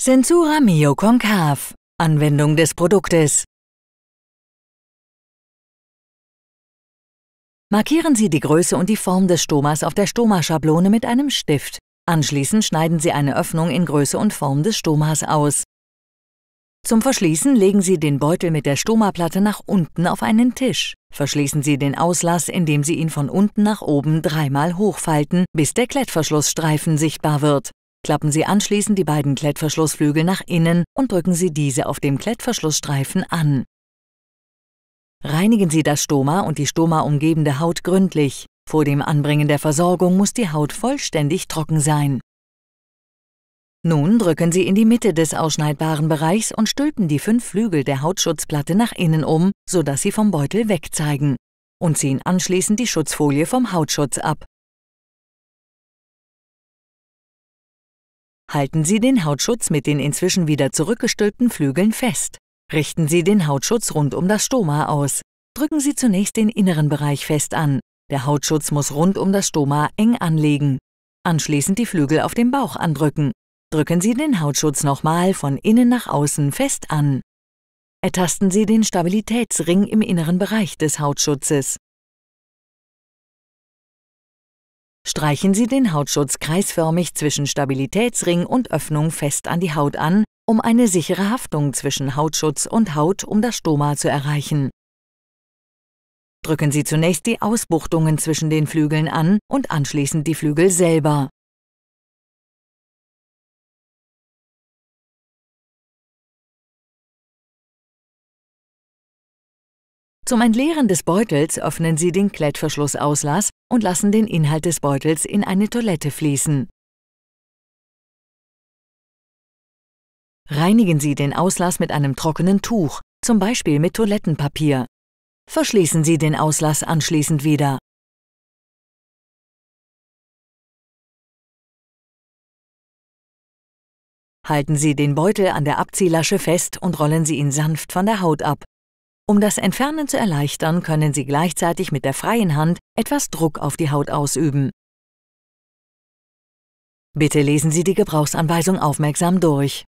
Sensura Mio Concave Anwendung des Produktes. Markieren Sie die Größe und die Form des Stomas auf der Stomaschablone mit einem Stift. Anschließend schneiden Sie eine Öffnung in Größe und Form des Stomas aus. Zum Verschließen legen Sie den Beutel mit der Stomaplatte nach unten auf einen Tisch. Verschließen Sie den Auslass, indem Sie ihn von unten nach oben dreimal hochfalten, bis der Klettverschlussstreifen sichtbar wird. Klappen Sie anschließend die beiden Klettverschlussflügel nach innen und drücken Sie diese auf dem Klettverschlussstreifen an. Reinigen Sie das Stoma und die Stoma umgebende Haut gründlich. Vor dem Anbringen der Versorgung muss die Haut vollständig trocken sein. Nun drücken Sie in die Mitte des ausschneidbaren Bereichs und stülpen die fünf Flügel der Hautschutzplatte nach innen um, sodass sie vom Beutel wegzeigen. Und ziehen anschließend die Schutzfolie vom Hautschutz ab. Halten Sie den Hautschutz mit den inzwischen wieder zurückgestülpten Flügeln fest. Richten Sie den Hautschutz rund um das Stoma aus. Drücken Sie zunächst den inneren Bereich fest an. Der Hautschutz muss rund um das Stoma eng anlegen. Anschließend die Flügel auf dem Bauch andrücken. Drücken Sie den Hautschutz nochmal von innen nach außen fest an. Ertasten Sie den Stabilitätsring im inneren Bereich des Hautschutzes. Streichen Sie den Hautschutz kreisförmig zwischen Stabilitätsring und Öffnung fest an die Haut an, um eine sichere Haftung zwischen Hautschutz und Haut um das Stoma zu erreichen. Drücken Sie zunächst die Ausbuchtungen zwischen den Flügeln an und anschließend die Flügel selber. Zum Entleeren des Beutels öffnen Sie den Klettverschlussauslass und lassen den Inhalt des Beutels in eine Toilette fließen. Reinigen Sie den Auslass mit einem trockenen Tuch, zum Beispiel mit Toilettenpapier. Verschließen Sie den Auslass anschließend wieder. Halten Sie den Beutel an der Abziehlasche fest und rollen Sie ihn sanft von der Haut ab. Um das Entfernen zu erleichtern, können Sie gleichzeitig mit der freien Hand etwas Druck auf die Haut ausüben. Bitte lesen Sie die Gebrauchsanweisung aufmerksam durch.